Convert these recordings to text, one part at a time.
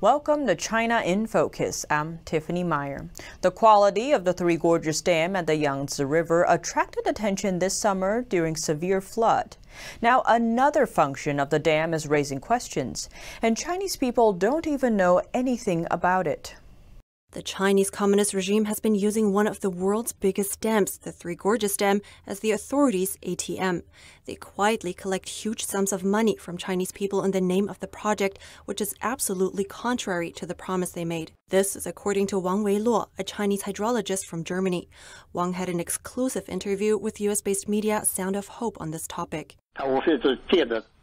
Welcome to China in Focus. I'm Tiffany Meyer. The quality of the Three Gorges Dam at the Yangtze River attracted attention this summer during severe flood. Now, another function of the dam is raising questions, and Chinese people don't even know anything about it. The Chinese Communist regime has been using one of the world's biggest dams, the Three Gorges Dam, as the authorities' ATM. They quietly collect huge sums of money from Chinese people in the name of the project, which is absolutely contrary to the promise they made. This is according to Wang Weiluo, a Chinese hydrologist from Germany. Wang had an exclusive interview with US based media Sound of Hope on this topic.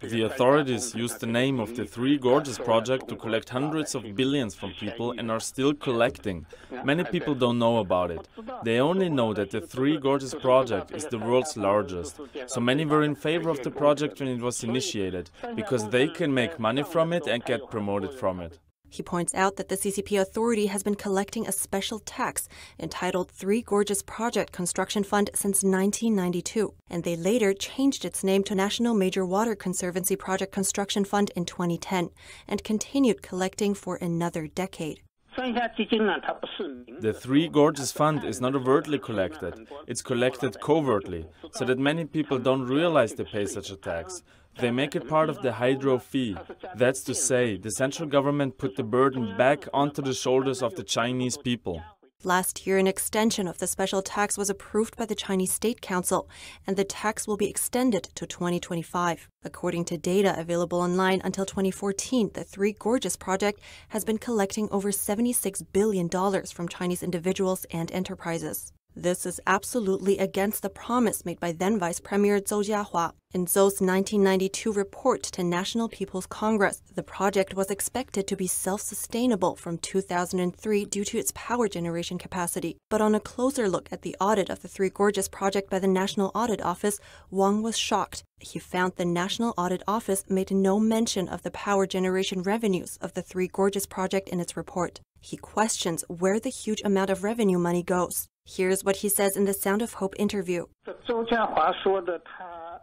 The authorities used the name of the Three Gorges project to collect hundreds of billions from people and are still collecting. Many people don't know about it. They only know that the Three Gorges project is the world's largest. So many were in favor of the project when it was initiated, because they can make money from it and get promoted from it. He points out that the CCP authority has been collecting a special tax entitled Three Gorges Project Construction Fund since 1992, and they later changed its name to National Major Water Conservancy Project Construction Fund in 2010 and continued collecting for another decade. The Three Gorges Fund is not overtly collected, it's collected covertly, so that many people don't realize they pay such a tax. They make it part of the hydro fee. That's to say, the central government put the burden back onto the shoulders of the Chinese people. Last year, an extension of the special tax was approved by the Chinese State Council, and the tax will be extended to 2025. According to data available online until 2014, the Three Gorges project has been collecting over $76 billion from Chinese individuals and enterprises. This is absolutely against the promise made by then Vice Premier Zhou Jiahua in Zhou's 1992 report to National People's Congress, the project was expected to be self-sustainable from 2003 due to its power generation capacity. But on a closer look at the audit of the Three Gorges project by the National Audit Office, Wang was shocked. He found the National Audit Office made no mention of the power generation revenues of the Three Gorges project in its report. He questions where the huge amount of revenue money goes. Here's what he says in the Sound of Hope interview.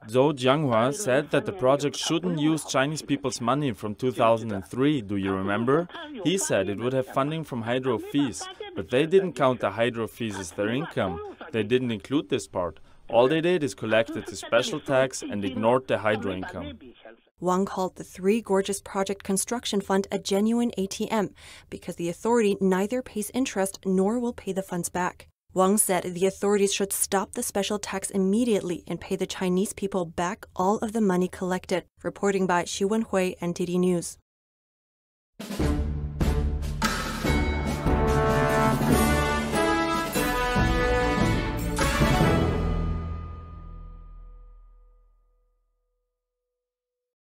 Zhou Jianghua said that the project shouldn't use Chinese people's money from 2003, do you remember? He said it would have funding from hydro fees, but they didn't count the hydro fees as their income. They didn't include this part. All they did is collected the special tax and ignored the hydro income. Wang called the Three Gorges Project Construction Fund a genuine ATM because the authority neither pays interest nor will pay the funds back. Wang said the authorities should stop the special tax immediately and pay the Chinese people back all of the money collected. Reporting by Xu Wenhui, NTD News.